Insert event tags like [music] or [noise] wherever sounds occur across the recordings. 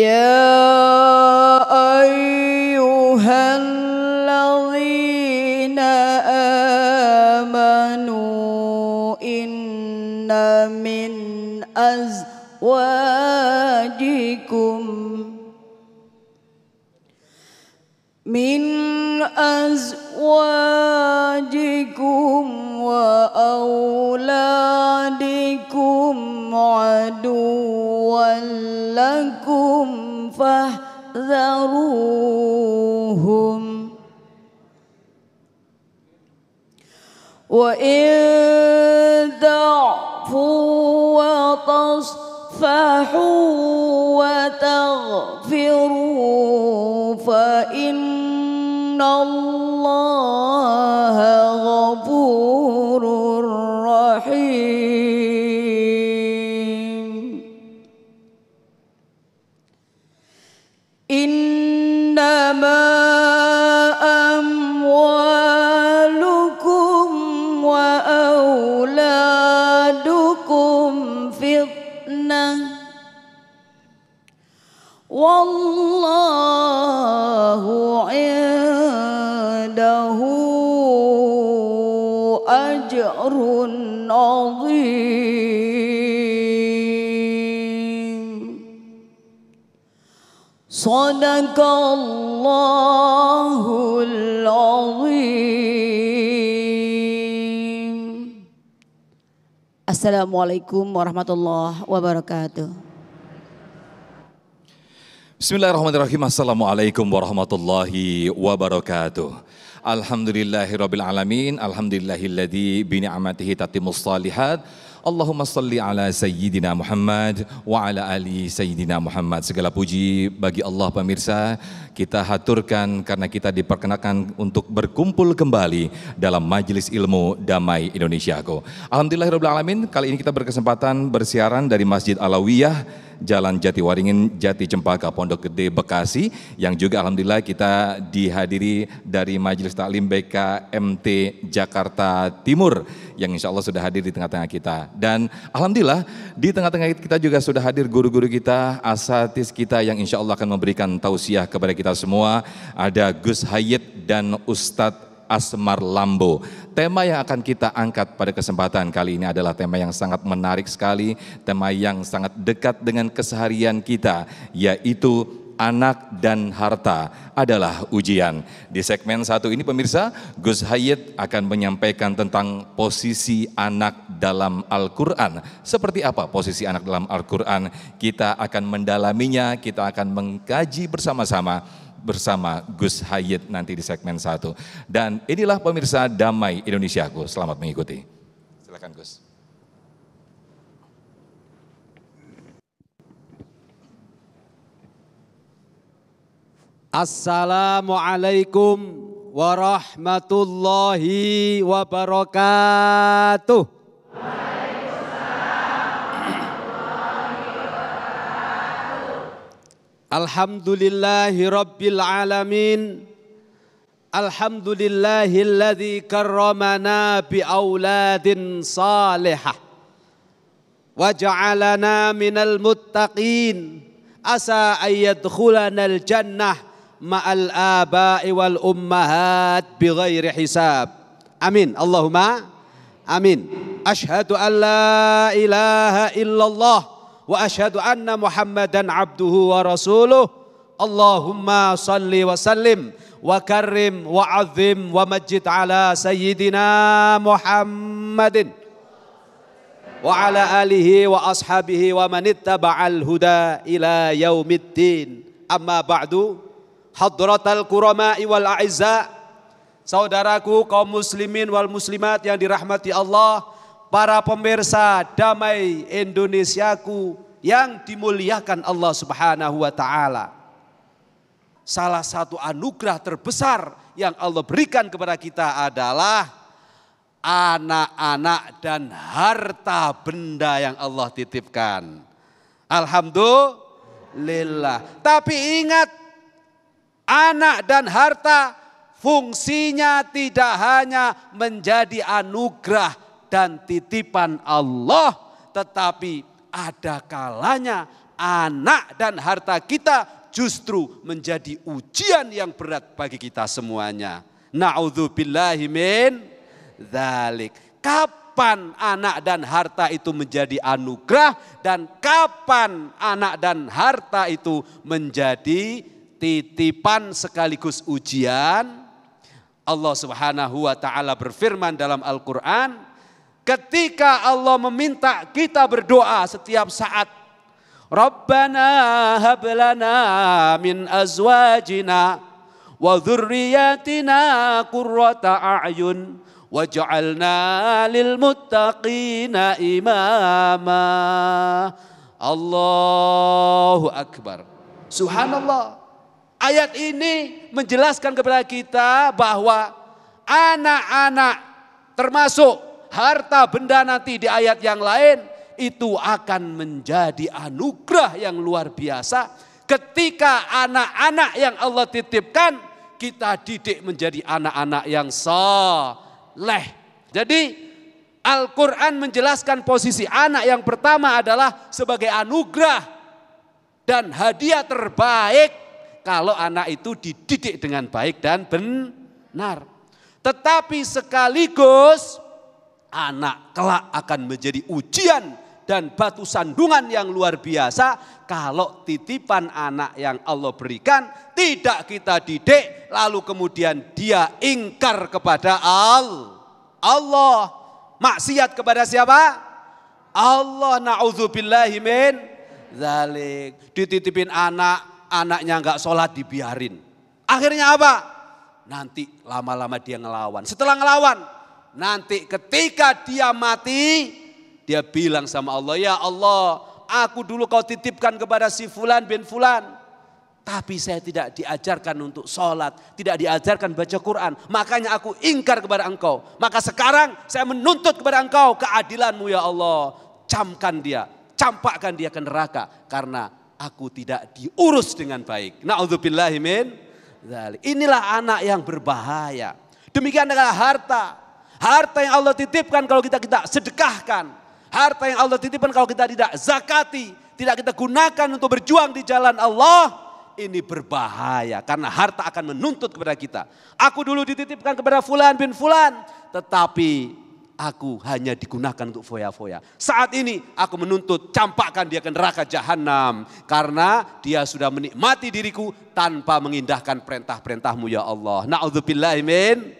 يا أيها الذين آمنوا إن من أزواجكم من أزواجكم وأولادكم عدو عدوا لكم فاحذروهم وإن تعفوا وتصفحوا وتغفروا فإن الله صدق الله العظيم السلام عليكم ورحمة الله وبركاته بسم الله الرحمن الرحيم السلام عليكم ورحمة الله وبركاته الحمد لله رب العالمين الحمد لله الذي بنعمته تتم الصالحات Allahumma salli ala Sayyidina Muhammad wa ala ali Sayyidina Muhammad. Segala puji bagi Allah pemirsa. Kita haturkan karena kita diperkenakan untuk berkumpul kembali dalam Majelis Ilmu Damai Indonesia. Alhamdulillahirrahmanirrahim. Kali ini kita berkesempatan bersiaran dari Masjid Alawiyah Jalan Jati Waringin, Jati Cempaka, Pondok Gede, Bekasi yang juga alhamdulillah kita dihadiri dari Majelis Taklim BKMT Jakarta Timur yang insya Allah sudah hadir di tengah-tengah kita. Dan alhamdulillah di tengah-tengah kita juga sudah hadir guru-guru kita, asatis kita yang insya Allah akan memberikan tausiah kepada kita semua. Ada Gus Hayat dan Ustadz Asmar Lambo. Tema yang akan kita angkat pada kesempatan kali ini adalah tema yang sangat menarik sekali, tema yang sangat dekat dengan keseharian kita, yaitu anak dan harta adalah ujian. Di segmen satu ini pemirsa, Gus Hayat akan menyampaikan tentang posisi anak dalam Al-Quran. Seperti apa posisi anak dalam Al-Quran? Kita akan mendalaminya, kita akan mengkaji bersama-sama bersama Gus Hayit nanti di segmen satu Dan inilah pemirsa Damai Indonesiaku. Selamat mengikuti. Silakan Gus. Assalamualaikum warahmatullahi wabarakatuh. الحمد لله رب العالمين الحمد لله الذي كرمنا بأولاد صالحة وجعلنا من المتقين عسى أن يدخلنا الجنة مع الآباء والأمهات بغير حساب أمين اللهم أمين أشهد أن لا إله إلا الله واشهد ان محمدا عبده ورسوله اللهم صل وسلم وكرم وعظم ومجد على سيدنا محمد وعلى آله وأصحابه ومن اتبع الهدى إلى يوم الدين أما بعد حضرة الكرماء والأعزاء Saudaraku kaum muslimin wal muslimat yang dirahmati Allah para pemirsa damai Indonesiaku yang dimuliakan Allah Subhanahu wa taala. Salah satu anugerah terbesar yang Allah berikan kepada kita adalah anak-anak dan harta benda yang Allah titipkan. Alhamdulillah. Tapi ingat anak dan harta fungsinya tidak hanya menjadi anugerah dan titipan Allah, tetapi ada kalanya anak dan harta kita justru menjadi ujian yang berat bagi kita semuanya. Na'udzubillahi min Kapan anak dan harta itu menjadi anugerah dan kapan anak dan harta itu menjadi titipan sekaligus ujian? Allah Subhanahu wa taala berfirman dalam Al-Qur'an, Ketika Allah meminta kita berdoa setiap saat, Rabbana hablana min azwajina wa dhurriyatina qurrata a'yun waj'alna lil muttaqina imama. Allahu akbar. Subhanallah. Ayat ini menjelaskan kepada kita bahwa anak-anak termasuk harta benda nanti di ayat yang lain itu akan menjadi anugerah yang luar biasa ketika anak-anak yang Allah titipkan kita didik menjadi anak-anak yang saleh. Jadi Al-Quran menjelaskan posisi anak yang pertama adalah sebagai anugerah dan hadiah terbaik kalau anak itu dididik dengan baik dan benar. Tetapi sekaligus anak kelak akan menjadi ujian dan batu sandungan yang luar biasa kalau titipan anak yang Allah berikan tidak kita didik lalu kemudian dia ingkar kepada Allah. Allah maksiat kepada siapa? Allah naudzubillahi min zalik. Dititipin anak, anaknya nggak sholat dibiarin. Akhirnya apa? Nanti lama-lama dia ngelawan. Setelah ngelawan, Nanti ketika dia mati, dia bilang sama Allah, "Ya Allah, aku dulu kau titipkan kepada si fulan bin fulan." Tapi saya tidak diajarkan untuk sholat, tidak diajarkan baca Quran. Makanya aku ingkar kepada engkau. Maka sekarang saya menuntut kepada engkau keadilanmu ya Allah. Camkan dia, campakkan dia ke neraka. Karena aku tidak diurus dengan baik. Na'udzubillahimin. Inilah anak yang berbahaya. Demikian dengan harta. Harta yang Allah titipkan kalau kita tidak sedekahkan. Harta yang Allah titipkan kalau kita tidak zakati. Tidak kita gunakan untuk berjuang di jalan Allah. Ini berbahaya karena harta akan menuntut kepada kita. Aku dulu dititipkan kepada Fulan bin Fulan. Tetapi aku hanya digunakan untuk foya-foya. Saat ini aku menuntut campakkan dia ke neraka jahanam karena dia sudah menikmati diriku tanpa mengindahkan perintah-perintahmu ya Allah. Naudzubillah, min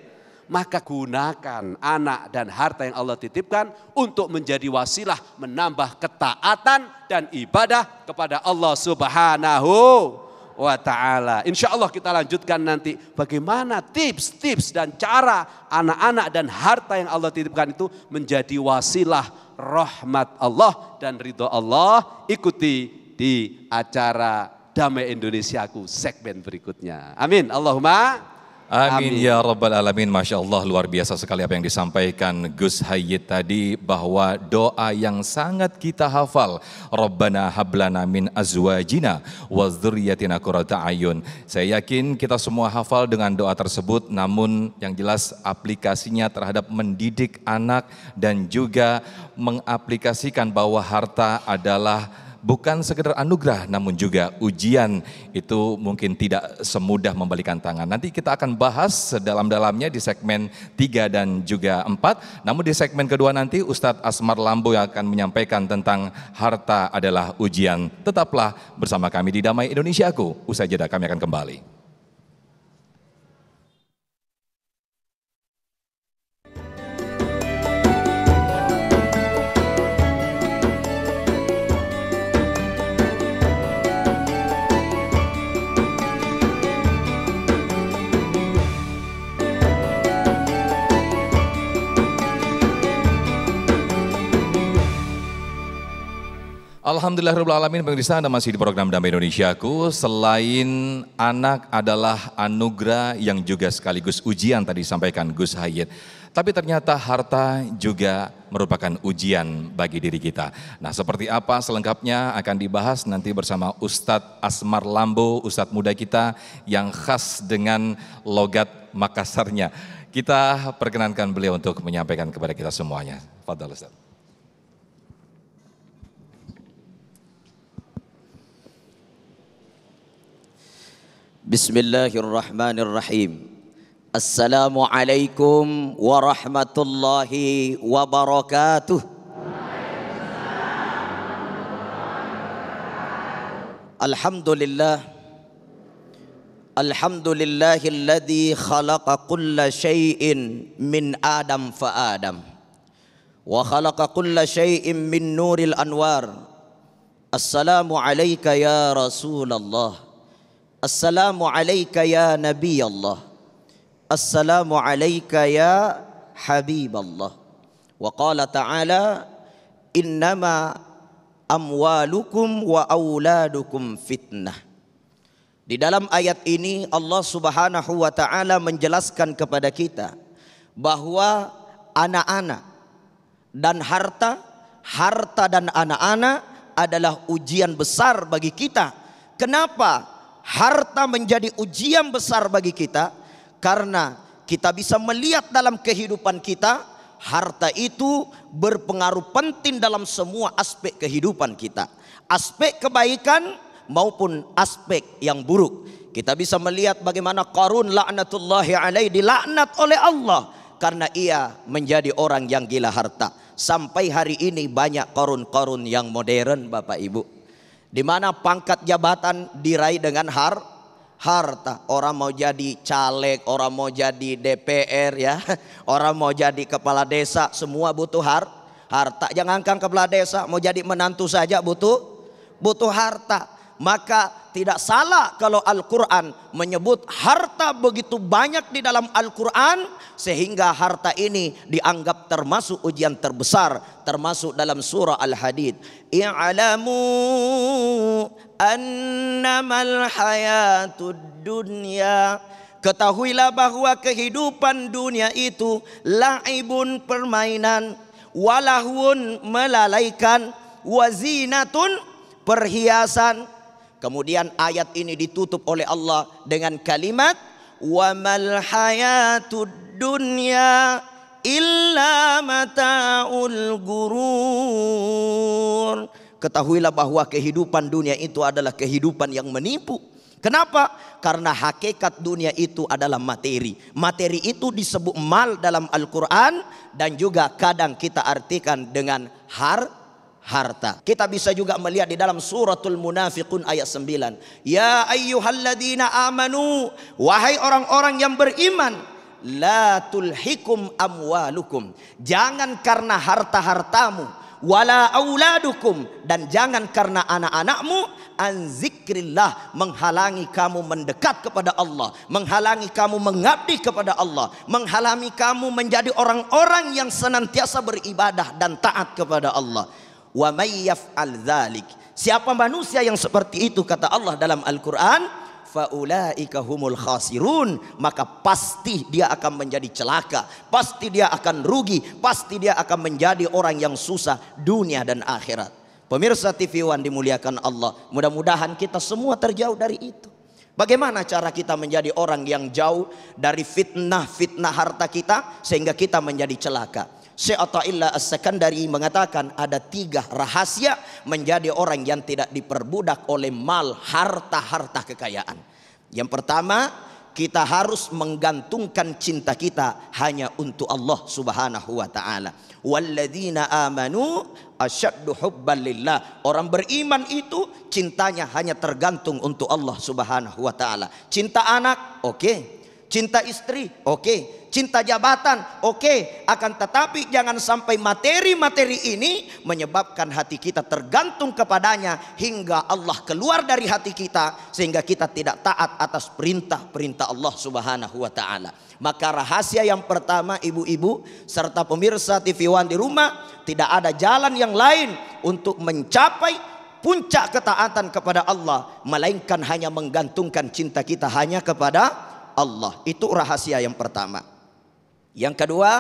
maka gunakan anak dan harta yang Allah titipkan untuk menjadi wasilah menambah ketaatan dan ibadah kepada Allah Subhanahu wa taala. Insya Allah kita lanjutkan nanti bagaimana tips-tips dan cara anak-anak dan harta yang Allah titipkan itu menjadi wasilah rahmat Allah dan ridho Allah. Ikuti di acara Damai Indonesiaku segmen berikutnya. Amin. Allahumma Amin, ya rabbal alamin. Masya Allah luar biasa sekali apa yang disampaikan Gus Hayit tadi bahwa doa yang sangat kita hafal. Rabbana hablana min azwajina wa dzurriyyatina qurrata ayun. Saya yakin kita semua hafal dengan doa tersebut namun yang jelas aplikasinya terhadap mendidik anak dan juga mengaplikasikan bahwa harta adalah bukan sekedar anugerah namun juga ujian itu mungkin tidak semudah membalikan tangan. Nanti kita akan bahas sedalam-dalamnya di segmen 3 dan juga 4. Namun di segmen kedua nanti Ustadz Asmar Lambo yang akan menyampaikan tentang harta adalah ujian. Tetaplah bersama kami di Damai Indonesiaku. Usai jeda kami akan kembali. Alhamdulillah Rabbul Alamin pemirsa Anda masih di program Damai Indonesiaku Selain anak adalah anugerah yang juga sekaligus ujian tadi disampaikan Gus Hayat Tapi ternyata harta juga merupakan ujian bagi diri kita Nah seperti apa selengkapnya akan dibahas nanti bersama Ustadz Asmar Lambo Ustadz muda kita yang khas dengan logat Makassarnya Kita perkenankan beliau untuk menyampaikan kepada kita semuanya Fadal Ustadz بسم الله الرحمن الرحيم السلام عليكم ورحمة الله وبركاته الحمد لله الحمد لله الذي خلق كل شيء من آدم فآدم وخلق كل شيء من نور الأنوار السلام عليك يا رسول الله Assalamu alayka ya Nabi Allah. Assalamu alayka ya Habib Allah. Wa qala ta'ala innama amwalukum wa auladukum fitnah. Di dalam ayat ini Allah Subhanahu wa taala menjelaskan kepada kita bahwa anak-anak dan harta, harta dan anak-anak adalah ujian besar bagi kita. Kenapa? Harta menjadi ujian besar bagi kita karena kita bisa melihat dalam kehidupan kita harta itu berpengaruh penting dalam semua aspek kehidupan kita. Aspek kebaikan maupun aspek yang buruk. Kita bisa melihat bagaimana Qarun laknatullahi alaih dilaknat oleh Allah karena ia menjadi orang yang gila harta. Sampai hari ini banyak korun-korun yang modern Bapak Ibu. Di mana pangkat jabatan diraih dengan har harta. Orang mau jadi caleg, orang mau jadi DPR ya, [laughs] orang mau jadi kepala desa, semua butuh har harta. jangan Jangankan kepala desa, mau jadi menantu saja butuh butuh harta. Maka tidak salah kalau Al-Quran menyebut harta begitu banyak di dalam Al-Quran. Sehingga harta ini dianggap termasuk ujian terbesar. Termasuk dalam surah Al-Hadid. I'alamu annamal hayatud dunya. Ketahuilah bahwa kehidupan dunia itu laibun permainan. Walahun melalaikan. Wazinatun perhiasan Kemudian ayat ini ditutup oleh Allah dengan kalimat wa mal hayatud dunya illa mataul gurur. Ketahuilah bahwa kehidupan dunia itu adalah kehidupan yang menipu. Kenapa? Karena hakikat dunia itu adalah materi. Materi itu disebut mal dalam Al-Quran dan juga kadang kita artikan dengan har harta. Kita bisa juga melihat di dalam suratul munafiqun ayat 9. Ya ayyuhalladzina amanu. Wahai orang-orang yang beriman. La tulhikum amwalukum. Jangan karena harta-hartamu. Wala auladukum. Dan jangan karena anak-anakmu. Anzikrillah menghalangi kamu mendekat kepada Allah. Menghalangi kamu mengabdi kepada Allah. Menghalangi kamu menjadi orang-orang yang senantiasa beribadah dan taat kepada Allah wa may yaf'al dzalik. Siapa manusia yang seperti itu kata Allah dalam Al-Qur'an, faulaika humul khasirun, maka pasti dia akan menjadi celaka, pasti dia akan rugi, pasti dia akan menjadi orang yang susah dunia dan akhirat. Pemirsa TV One dimuliakan Allah, mudah-mudahan kita semua terjauh dari itu. Bagaimana cara kita menjadi orang yang jauh dari fitnah-fitnah harta kita sehingga kita menjadi celaka? Syekh Atta'illah as sekandari mengatakan ada tiga rahasia menjadi orang yang tidak diperbudak oleh mal, harta-harta kekayaan. Yang pertama, kita harus menggantungkan cinta kita hanya untuk Allah Subhanahu wa taala. Walladzina amanu asyaddu hubban lillah. Orang beriman itu cintanya hanya tergantung untuk Allah Subhanahu wa taala. Cinta anak, oke. Okay cinta istri, oke, okay. cinta jabatan, oke, okay. akan tetapi jangan sampai materi-materi ini menyebabkan hati kita tergantung kepadanya hingga Allah keluar dari hati kita sehingga kita tidak taat atas perintah-perintah Allah Subhanahu wa taala. Maka rahasia yang pertama ibu-ibu serta pemirsa TV One di rumah, tidak ada jalan yang lain untuk mencapai puncak ketaatan kepada Allah melainkan hanya menggantungkan cinta kita hanya kepada Allah. Itu rahasia yang pertama. Yang kedua,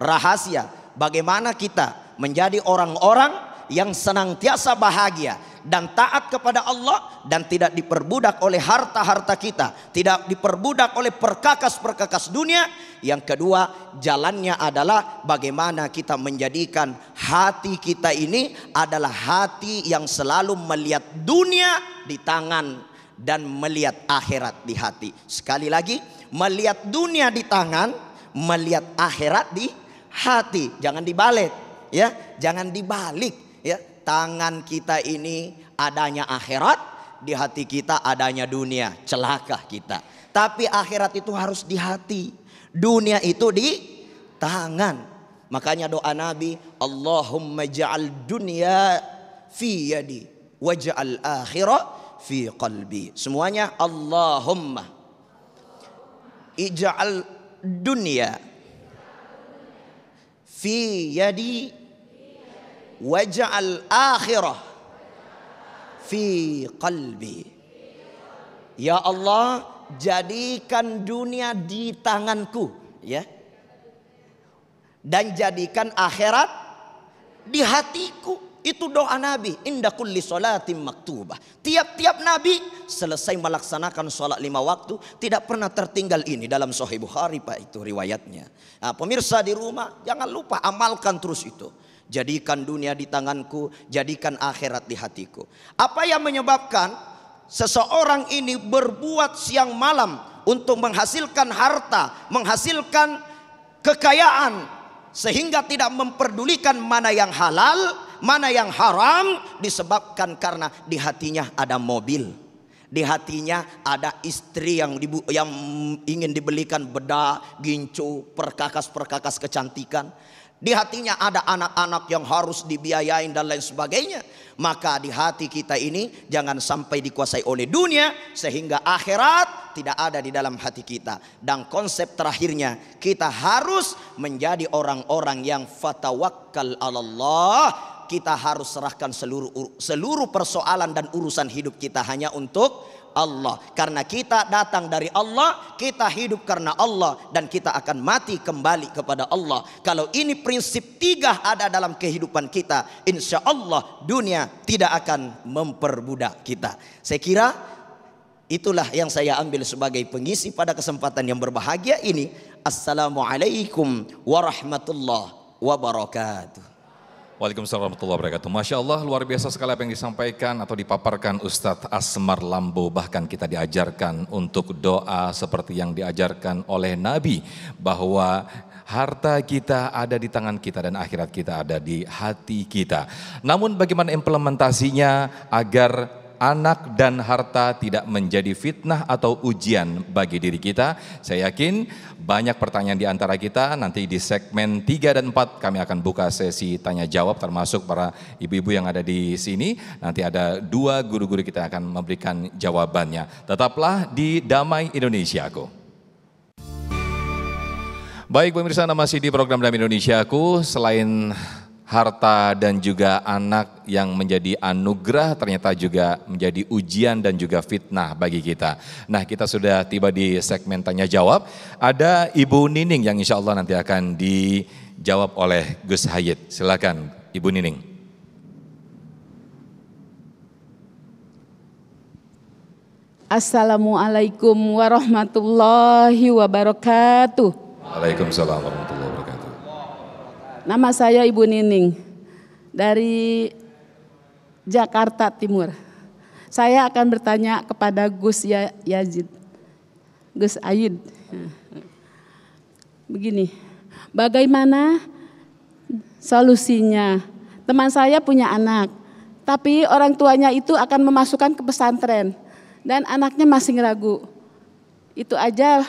rahasia bagaimana kita menjadi orang-orang yang senantiasa bahagia dan taat kepada Allah dan tidak diperbudak oleh harta-harta kita, tidak diperbudak oleh perkakas-perkakas dunia. Yang kedua, jalannya adalah bagaimana kita menjadikan hati kita ini adalah hati yang selalu melihat dunia di tangan dan melihat akhirat di hati. Sekali lagi, melihat dunia di tangan, melihat akhirat di hati. Jangan dibalik, ya. Jangan dibalik, ya. Tangan kita ini adanya akhirat, di hati kita adanya dunia. Celaka kita. Tapi akhirat itu harus di hati. Dunia itu di tangan. Makanya doa Nabi, Allahumma ja'al dunia fi yadi waj'al akhirah fi qalbi. Semuanya Allahumma ij'al dunya fi yadi waj'al akhirah fi qalbi. Ya Allah, jadikan dunia di tanganku, ya. Dan jadikan akhirat di hatiku. Itu doa Nabi. Indah kulli solatim maktubah. Tiap-tiap Nabi selesai melaksanakan sholat lima waktu. Tidak pernah tertinggal ini dalam Sahih Bukhari Pak itu riwayatnya. Nah, pemirsa di rumah jangan lupa amalkan terus itu. Jadikan dunia di tanganku, jadikan akhirat di hatiku. Apa yang menyebabkan seseorang ini berbuat siang malam untuk menghasilkan harta, menghasilkan kekayaan sehingga tidak memperdulikan mana yang halal, mana yang haram disebabkan karena di hatinya ada mobil, di hatinya ada istri yang dibu yang ingin dibelikan bedak, gincu, perkakas-perkakas kecantikan. Di hatinya ada anak-anak yang harus dibiayain dan lain sebagainya. Maka di hati kita ini jangan sampai dikuasai oleh dunia sehingga akhirat tidak ada di dalam hati kita. Dan konsep terakhirnya kita harus menjadi orang-orang yang fatawakkal Allah kita harus serahkan seluruh seluruh persoalan dan urusan hidup kita hanya untuk Allah. Karena kita datang dari Allah, kita hidup karena Allah dan kita akan mati kembali kepada Allah. Kalau ini prinsip tiga ada dalam kehidupan kita, insya Allah dunia tidak akan memperbudak kita. Saya kira itulah yang saya ambil sebagai pengisi pada kesempatan yang berbahagia ini. Assalamualaikum warahmatullahi wabarakatuh. Waalaikumsalam warahmatullahi wabarakatuh. Masya Allah luar biasa sekali apa yang disampaikan atau dipaparkan Ustadz Asmar Lambo. Bahkan kita diajarkan untuk doa seperti yang diajarkan oleh Nabi. Bahwa harta kita ada di tangan kita dan akhirat kita ada di hati kita. Namun bagaimana implementasinya agar anak dan harta tidak menjadi fitnah atau ujian bagi diri kita. Saya yakin banyak pertanyaan di antara kita nanti di segmen 3 dan 4 kami akan buka sesi tanya jawab termasuk para ibu-ibu yang ada di sini. Nanti ada dua guru-guru kita akan memberikan jawabannya. Tetaplah di Damai Indonesiaku. Baik pemirsa, masih di program Damai Indonesiaku selain harta dan juga anak yang menjadi anugerah ternyata juga menjadi ujian dan juga fitnah bagi kita. Nah kita sudah tiba di segmen tanya jawab. Ada Ibu Nining yang insya Allah nanti akan dijawab oleh Gus Hayid. Silakan Ibu Nining. Assalamualaikum warahmatullahi wabarakatuh. Waalaikumsalam warahmatullahi wabarakatuh. Nama saya Ibu Nining dari Jakarta Timur. Saya akan bertanya kepada Gus ya, Yazid. Gus Ayud. Begini, bagaimana solusinya? Teman saya punya anak, tapi orang tuanya itu akan memasukkan ke pesantren dan anaknya masih ragu. Itu aja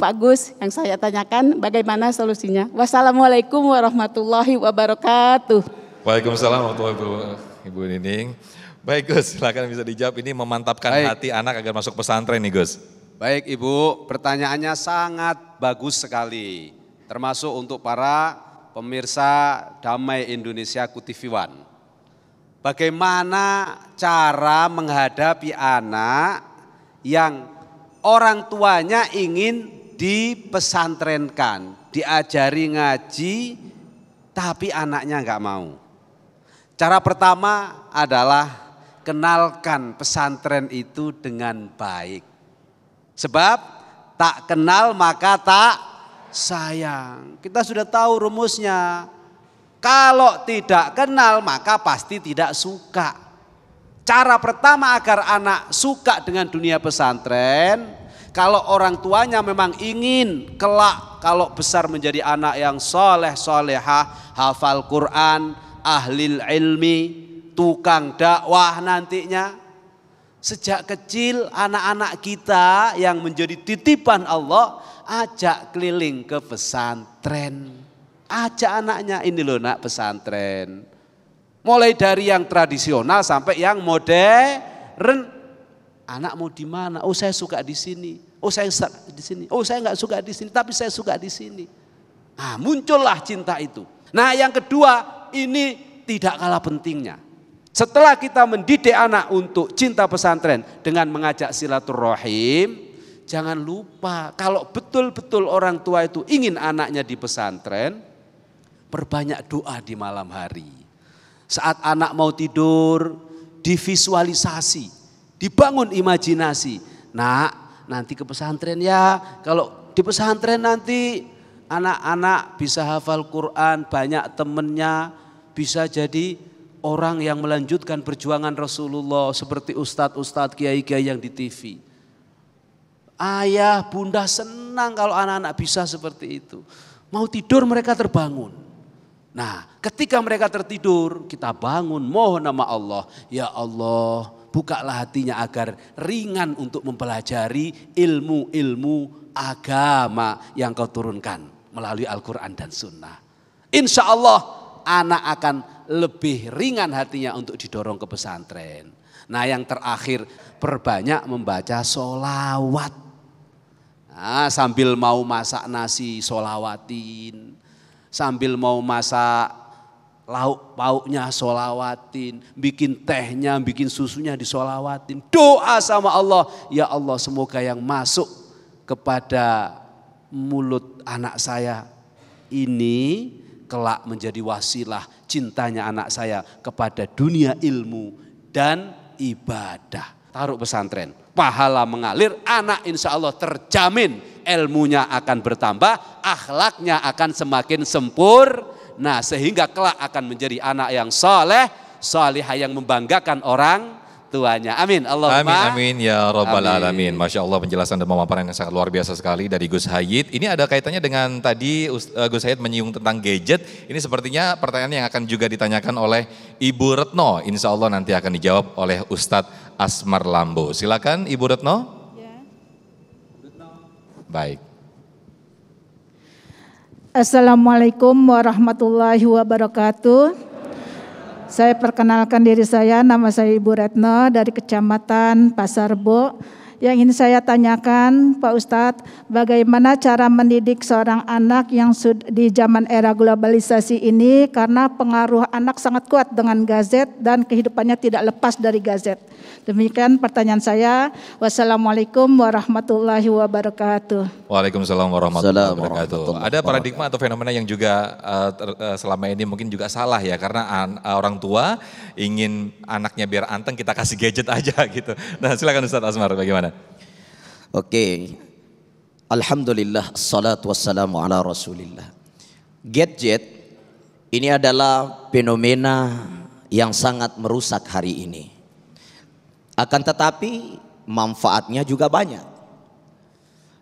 Pak Gus yang saya tanyakan bagaimana solusinya. Wassalamualaikum warahmatullahi wabarakatuh. Waalaikumsalam warahmatullahi wabarakatuh. Ibu Nining. Baik Gus, silakan bisa dijawab. Ini memantapkan Baik. hati anak agar masuk pesantren nih Gus. Baik Ibu, pertanyaannya sangat bagus sekali. Termasuk untuk para pemirsa Damai Indonesia One Bagaimana cara menghadapi anak yang orang tuanya ingin dipesantrenkan, diajari ngaji, tapi anaknya nggak mau. Cara pertama adalah kenalkan pesantren itu dengan baik. Sebab tak kenal maka tak sayang. Kita sudah tahu rumusnya. Kalau tidak kenal maka pasti tidak suka. Cara pertama agar anak suka dengan dunia pesantren, kalau orang tuanya memang ingin kelak kalau besar menjadi anak yang soleh solehah, hafal Quran, ahli ilmi, tukang dakwah nantinya. Sejak kecil anak-anak kita yang menjadi titipan Allah, ajak keliling ke pesantren. Ajak anaknya ini loh nak pesantren Mulai dari yang tradisional sampai yang modern. Anak mau di mana? Oh saya suka di sini. Oh saya di sini. Oh saya nggak suka di sini, tapi saya suka di sini. Nah, muncullah cinta itu. Nah yang kedua ini tidak kalah pentingnya. Setelah kita mendidik anak untuk cinta pesantren dengan mengajak silaturahim, jangan lupa kalau betul-betul orang tua itu ingin anaknya di pesantren, perbanyak doa di malam hari. Saat anak mau tidur, divisualisasi, dibangun imajinasi. Nah, nanti ke pesantren ya. Kalau di pesantren nanti anak-anak bisa hafal Quran, banyak temennya, bisa jadi orang yang melanjutkan perjuangan Rasulullah seperti ustadz-ustadz kiai-kiai yang di TV. Ayah, bunda senang kalau anak-anak bisa seperti itu. Mau tidur mereka terbangun. Nah, ketika mereka tertidur, kita bangun, mohon nama Allah, ya Allah, bukalah hatinya agar ringan untuk mempelajari ilmu-ilmu agama yang kau turunkan melalui Al-Quran dan Sunnah. Insya Allah anak akan lebih ringan hatinya untuk didorong ke pesantren. Nah yang terakhir perbanyak membaca solawat. Nah, sambil mau masak nasi solawatin, sambil mau masak lauk pauknya solawatin, bikin tehnya, bikin susunya disolawatin. Doa sama Allah, ya Allah semoga yang masuk kepada mulut anak saya ini kelak menjadi wasilah cintanya anak saya kepada dunia ilmu dan ibadah taruh pesantren. Pahala mengalir, anak insya Allah terjamin ilmunya akan bertambah, akhlaknya akan semakin sempur. Nah sehingga kelak akan menjadi anak yang soleh, soleha yang membanggakan orang tuanya. Amin. Allahumma. Amin, amin. Ya Rabbal Alamin. Masya Allah penjelasan dan pemaparan yang sangat luar biasa sekali dari Gus Hayid. Ini ada kaitannya dengan tadi eh, Gus Hayid menyinggung tentang gadget. Ini sepertinya pertanyaan yang akan juga ditanyakan oleh Ibu Retno. Insya Allah nanti akan dijawab oleh Ustadz Asmar Lambo. Silakan Ibu Retno. Ya. Baik. Assalamualaikum warahmatullahi wabarakatuh. Saya perkenalkan diri saya, nama saya Ibu Retno dari Kecamatan Pasarbo. Yang ingin saya tanyakan, Pak Ustadz, bagaimana cara mendidik seorang anak yang di zaman era globalisasi ini karena pengaruh anak sangat kuat dengan gazet dan kehidupannya tidak lepas dari gazet. Demikian pertanyaan saya. Wassalamualaikum warahmatullahi wabarakatuh. Waalaikumsalam warahmatullahi wabarakatuh. Ada paradigma atau fenomena yang juga eh, eh, selama ini mungkin juga salah ya karena eh, orang tua ingin anaknya biar anteng kita kasih gadget [laughs] aja gitu. Nah silakan Ustaz Asmar bagaimana? Oke. Okay. Alhamdulillah salatu wassalamu ala Rasulillah. Gadget ini adalah fenomena yang sangat merusak hari ini. Akan tetapi manfaatnya juga banyak.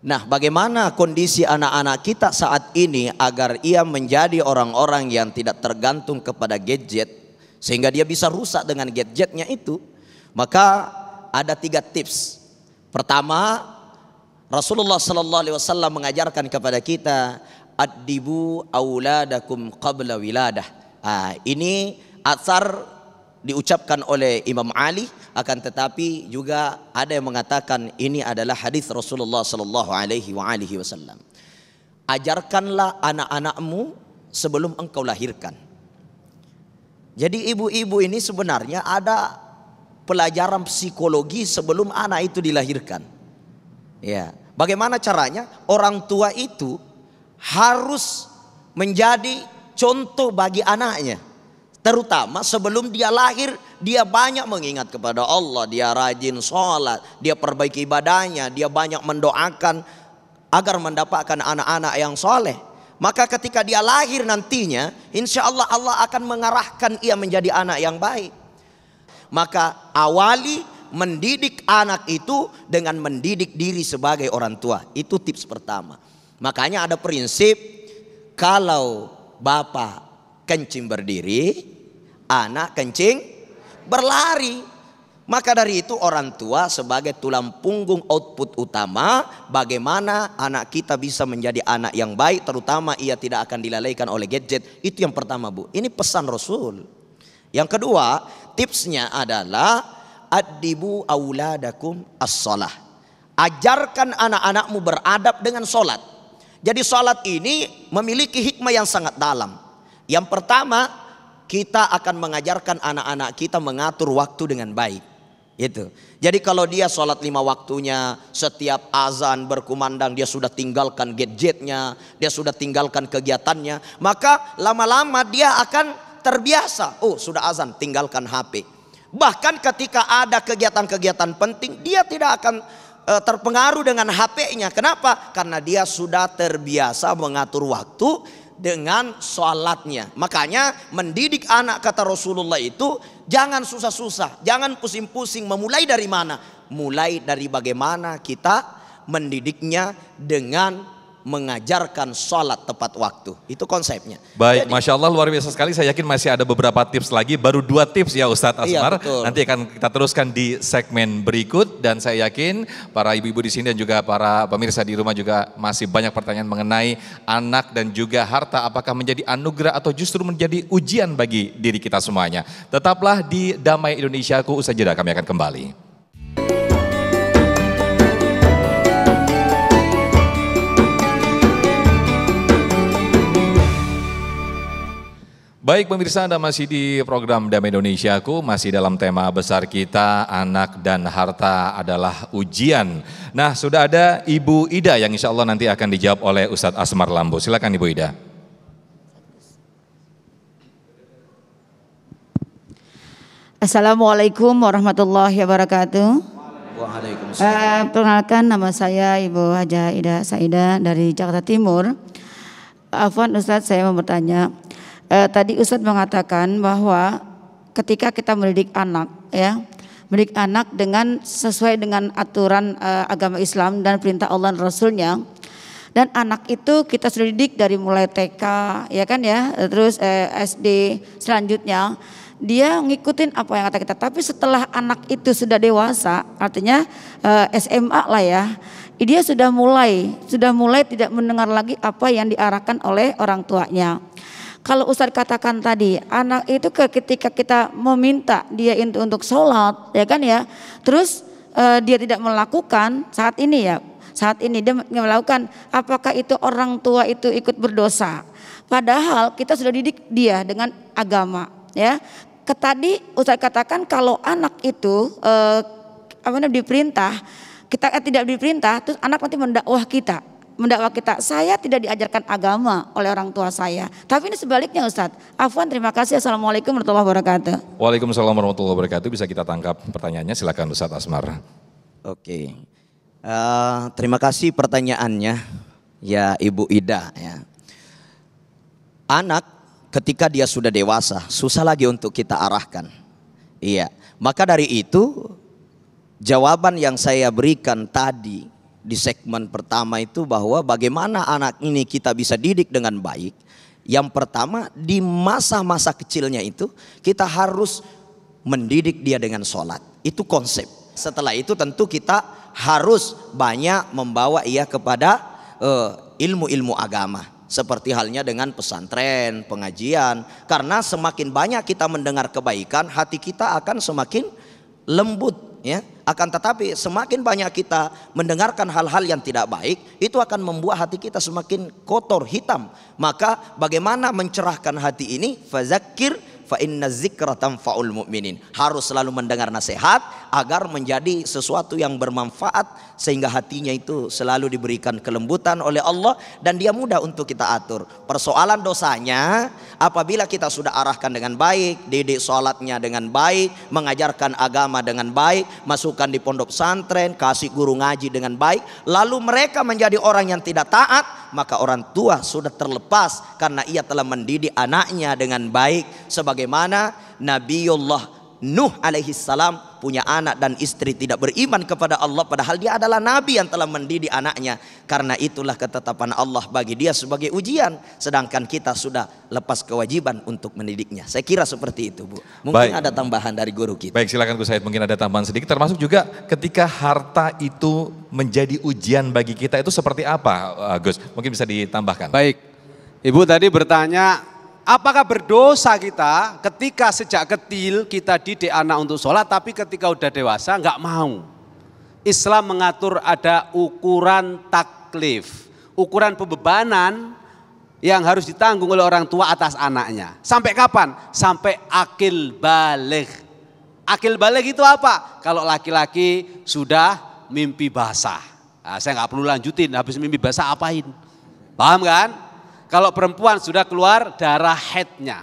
Nah, bagaimana kondisi anak-anak kita saat ini agar ia menjadi orang-orang yang tidak tergantung kepada gadget sehingga dia bisa rusak dengan gadgetnya itu? Maka ada tiga tips. Pertama, Rasulullah sallallahu alaihi wasallam mengajarkan kepada kita adibu auladakum qabla wiladah. Ah, ini asar diucapkan oleh Imam Ali akan tetapi juga ada yang mengatakan ini adalah hadis Rasulullah sallallahu alaihi wa alihi wasallam. Ajarkanlah anak-anakmu sebelum engkau lahirkan. Jadi ibu-ibu ini sebenarnya ada pelajaran psikologi sebelum anak itu dilahirkan. Ya. Bagaimana caranya? Orang tua itu harus menjadi contoh bagi anaknya. Terutama sebelum dia lahir, dia banyak mengingat kepada Allah. Dia rajin sholat, dia perbaiki ibadahnya, dia banyak mendoakan agar mendapatkan anak-anak yang soleh. Maka ketika dia lahir nantinya, insya Allah Allah akan mengarahkan ia menjadi anak yang baik. Maka awali mendidik anak itu dengan mendidik diri sebagai orang tua. Itu tips pertama. Makanya ada prinsip kalau bapak kencing berdiri, anak kencing berlari. Maka dari itu orang tua sebagai tulang punggung output utama bagaimana anak kita bisa menjadi anak yang baik terutama ia tidak akan dilalaikan oleh gadget. Itu yang pertama Bu. Ini pesan Rasul. Yang kedua, tipsnya adalah Adibu auladakum as-salah. Ajarkan anak-anakmu beradab dengan solat. Jadi solat ini memiliki hikmah yang sangat dalam. Yang pertama, kita akan mengajarkan anak-anak kita mengatur waktu dengan baik. Itu. Jadi kalau dia sholat lima waktunya, setiap azan berkumandang dia sudah tinggalkan gadgetnya, dia sudah tinggalkan kegiatannya, maka lama-lama dia akan terbiasa. Oh sudah azan, tinggalkan HP. Bahkan ketika ada kegiatan-kegiatan penting, dia tidak akan eh, terpengaruh dengan HP-nya. Kenapa? Karena dia sudah terbiasa mengatur waktu dengan sholatnya. Makanya mendidik anak kata Rasulullah itu jangan susah-susah, jangan pusing-pusing. Memulai dari mana? Mulai dari bagaimana kita mendidiknya dengan mengajarkan sholat tepat waktu. Itu konsepnya. Baik, Jadi, Masya Allah luar biasa sekali. Saya yakin masih ada beberapa tips lagi. Baru dua tips ya Ustadz Asmar. Iya, betul. Nanti akan kita teruskan di segmen berikut. Dan saya yakin para ibu-ibu di sini dan juga para pemirsa di rumah juga masih banyak pertanyaan mengenai anak dan juga harta. Apakah menjadi anugerah atau justru menjadi ujian bagi diri kita semuanya. Tetaplah di Damai Indonesia. Indonesiaku. Usai jeda kami akan kembali. Baik pemirsa Anda masih di program Damai Indonesiaku, masih dalam tema besar kita anak dan harta adalah ujian. Nah sudah ada Ibu Ida yang insya Allah nanti akan dijawab oleh Ustadz Asmar Lambo. Silakan Ibu Ida. Assalamualaikum warahmatullahi wabarakatuh. Waalaikumsalam. Uh, perkenalkan nama saya Ibu Haja Ida Saida dari Jakarta Timur. Afwan Ustadz saya mau bertanya eh, tadi Ustadz mengatakan bahwa ketika kita mendidik anak ya mendidik anak dengan sesuai dengan aturan eh, agama Islam dan perintah Allah dan Rasulnya dan anak itu kita sudah didik dari mulai TK ya kan ya terus eh, SD selanjutnya dia ngikutin apa yang kata kita tapi setelah anak itu sudah dewasa artinya eh, SMA lah ya dia sudah mulai sudah mulai tidak mendengar lagi apa yang diarahkan oleh orang tuanya kalau Ustadz katakan tadi, anak itu ke ketika kita meminta dia itu untuk sholat, ya kan ya, terus uh, dia tidak melakukan saat ini ya, saat ini dia melakukan, apakah itu orang tua itu ikut berdosa? Padahal kita sudah didik dia dengan agama, ya. Ketadi Ustadz katakan kalau anak itu uh, apa namanya diperintah, kita eh, tidak diperintah, terus anak nanti mendakwah kita mendakwa kita, saya tidak diajarkan agama oleh orang tua saya. Tapi ini sebaliknya Ustadz. Afwan terima kasih. Assalamualaikum warahmatullahi wabarakatuh. Waalaikumsalam warahmatullahi wabarakatuh. Bisa kita tangkap pertanyaannya silakan Ustadz Asmar. Oke. Uh, terima kasih pertanyaannya ya Ibu Ida ya. Anak ketika dia sudah dewasa susah lagi untuk kita arahkan. Iya. Maka dari itu jawaban yang saya berikan tadi di segmen pertama itu bahwa bagaimana anak ini kita bisa didik dengan baik. Yang pertama di masa-masa kecilnya itu kita harus mendidik dia dengan sholat. Itu konsep. Setelah itu tentu kita harus banyak membawa ia kepada eh, ilmu-ilmu uh, agama. Seperti halnya dengan pesantren, pengajian. Karena semakin banyak kita mendengar kebaikan hati kita akan semakin lembut. ya akan tetapi semakin banyak kita mendengarkan hal-hal yang tidak baik, itu akan membuat hati kita semakin kotor hitam. Maka bagaimana mencerahkan hati ini? Fazakir fa inna dzikra tanfa'ul mu'minin. Harus selalu mendengar nasihat agar menjadi sesuatu yang bermanfaat sehingga hatinya itu selalu diberikan kelembutan oleh Allah dan dia mudah untuk kita atur. Persoalan dosanya apabila kita sudah arahkan dengan baik, didik sholatnya dengan baik, mengajarkan agama dengan baik, masukkan di pondok santren, kasih guru ngaji dengan baik, lalu mereka menjadi orang yang tidak taat, maka orang tua sudah terlepas karena ia telah mendidik anaknya dengan baik sebagai bagaimana Nabiullah Nuh alaihi salam punya anak dan istri tidak beriman kepada Allah padahal dia adalah nabi yang telah mendidik anaknya karena itulah ketetapan Allah bagi dia sebagai ujian sedangkan kita sudah lepas kewajiban untuk mendidiknya saya kira seperti itu Bu mungkin baik. ada tambahan dari guru kita baik silakan Gus Said mungkin ada tambahan sedikit termasuk juga ketika harta itu menjadi ujian bagi kita itu seperti apa Gus mungkin bisa ditambahkan baik Ibu tadi bertanya Apakah berdosa kita ketika sejak kecil kita didik anak untuk sholat, tapi ketika udah dewasa nggak mau? Islam mengatur ada ukuran taklif, ukuran pembebanan yang harus ditanggung oleh orang tua atas anaknya. Sampai kapan? Sampai akil balik. Akil balik itu apa? Kalau laki-laki sudah mimpi basah. Nah, saya nggak perlu lanjutin, habis mimpi basah apain? Paham kan? Kalau perempuan sudah keluar darah headnya.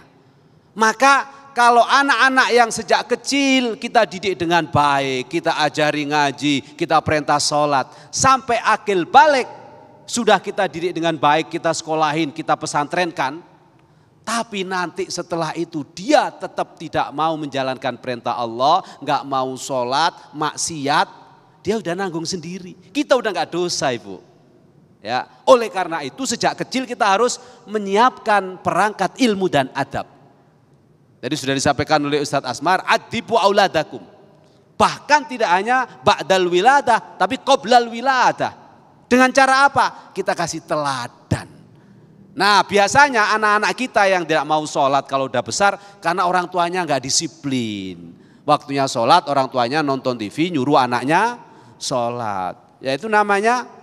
Maka kalau anak-anak yang sejak kecil kita didik dengan baik, kita ajari ngaji, kita perintah sholat. Sampai akil balik sudah kita didik dengan baik, kita sekolahin, kita pesantrenkan. Tapi nanti setelah itu dia tetap tidak mau menjalankan perintah Allah, nggak mau sholat, maksiat, dia udah nanggung sendiri. Kita udah nggak dosa ibu. Ya, oleh karena itu sejak kecil kita harus menyiapkan perangkat ilmu dan adab. Jadi sudah disampaikan oleh Ustadz Asmar, adibu auladakum. Bahkan tidak hanya ba'dal wiladah, tapi qoblal wiladah. Dengan cara apa? Kita kasih teladan. Nah biasanya anak-anak kita yang tidak mau sholat kalau udah besar karena orang tuanya nggak disiplin. Waktunya sholat orang tuanya nonton TV nyuruh anaknya sholat. Yaitu namanya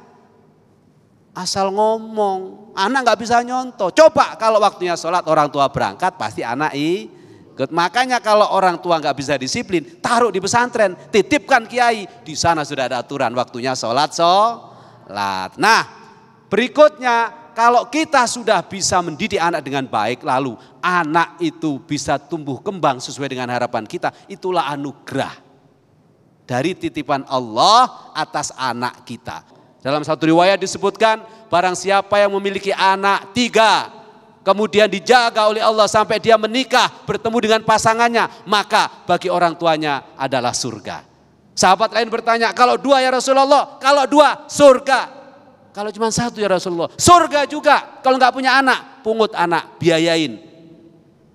asal ngomong. Anak nggak bisa nyontoh. Coba kalau waktunya sholat orang tua berangkat pasti anak ikut. Makanya kalau orang tua nggak bisa disiplin, taruh di pesantren, titipkan kiai. Di sana sudah ada aturan waktunya sholat sholat. Nah berikutnya kalau kita sudah bisa mendidik anak dengan baik lalu anak itu bisa tumbuh kembang sesuai dengan harapan kita itulah anugerah dari titipan Allah atas anak kita. Dalam satu riwayat disebutkan, barang siapa yang memiliki anak tiga, kemudian dijaga oleh Allah sampai dia menikah, bertemu dengan pasangannya, maka bagi orang tuanya adalah surga. Sahabat lain bertanya, kalau dua ya Rasulullah, kalau dua surga. Kalau cuma satu ya Rasulullah, surga juga. Kalau nggak punya anak, pungut anak, biayain.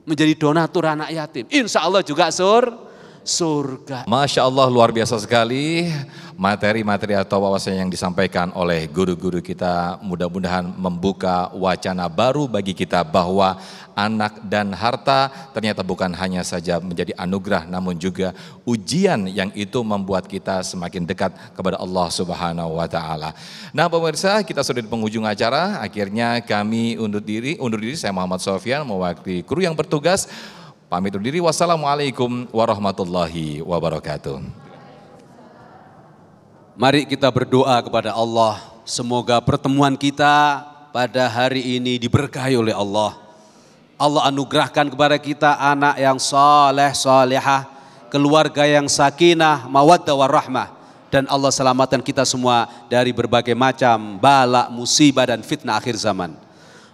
Menjadi donatur anak yatim. Insya Allah juga surga surga. Masya Allah luar biasa sekali materi-materi atau wawasan yang disampaikan oleh guru-guru kita mudah-mudahan membuka wacana baru bagi kita bahwa anak dan harta ternyata bukan hanya saja menjadi anugerah namun juga ujian yang itu membuat kita semakin dekat kepada Allah Subhanahu wa taala. Nah, pemirsa, kita sudah di penghujung acara. Akhirnya kami undur diri, undur diri saya Muhammad Sofian mewakili kru yang bertugas Pamit undur diri. Wassalamualaikum warahmatullahi wabarakatuh. Mari kita berdoa kepada Allah. Semoga pertemuan kita pada hari ini diberkahi oleh Allah. Allah anugerahkan kepada kita anak yang soleh, solehah, keluarga yang sakinah, mawaddah warahmah dan Allah selamatkan kita semua dari berbagai macam balak, musibah dan fitnah akhir zaman.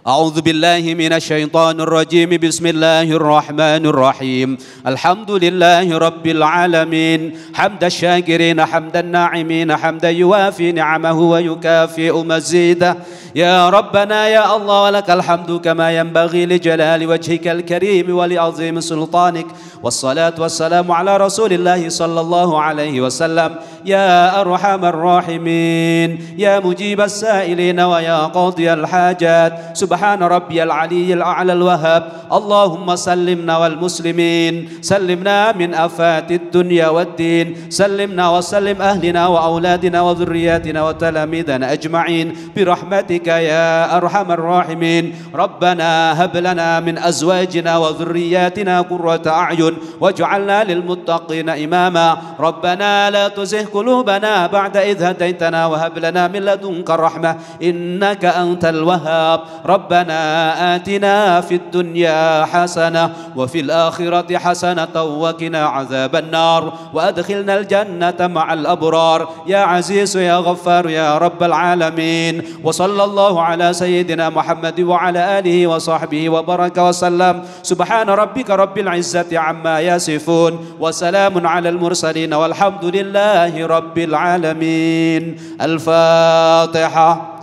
أعوذ بالله من الشيطان الرجيم بسم الله الرحمن الرحيم الحمد لله رب العالمين حمد الشاكرين حمد الناعمين حمدا يوافي نعمه ويكافئ مزيده يا ربنا يا الله ولك الحمد كما ينبغي لجلال وجهك الكريم ولعظيم سلطانك والصلاة والسلام على رسول الله صلى الله عليه وسلم يا أرحم الراحمين يا مجيب السائلين ويا قاضي الحاجات سبحان ربي العلي الأعلى الوهاب اللهم سلمنا والمسلمين سلمنا من آفات الدنيا والدين سلمنا وسلم أهلنا وأولادنا وذرياتنا وتلاميذنا أجمعين برحمتك يا أرحم الراحمين ربنا هب لنا من أزواجنا وذرياتنا قرة أعين واجعلنا للمتقين إماما ربنا لا تزه قلوبنا بعد إذ هديتنا وهب لنا من لدنك الرحمة إنك أنت الوهاب رب ربنا آتنا في الدنيا حسنة وفي الآخرة حسنة وقنا عذاب النار وأدخلنا الجنة مع الأبرار يا عزيز يا غفار يا رب العالمين وصلى الله على سيدنا محمد وعلى آله وصحبه وبارك وسلم سبحان ربك رب العزة عما يصفون وسلام على المرسلين والحمد لله رب العالمين الفاتحة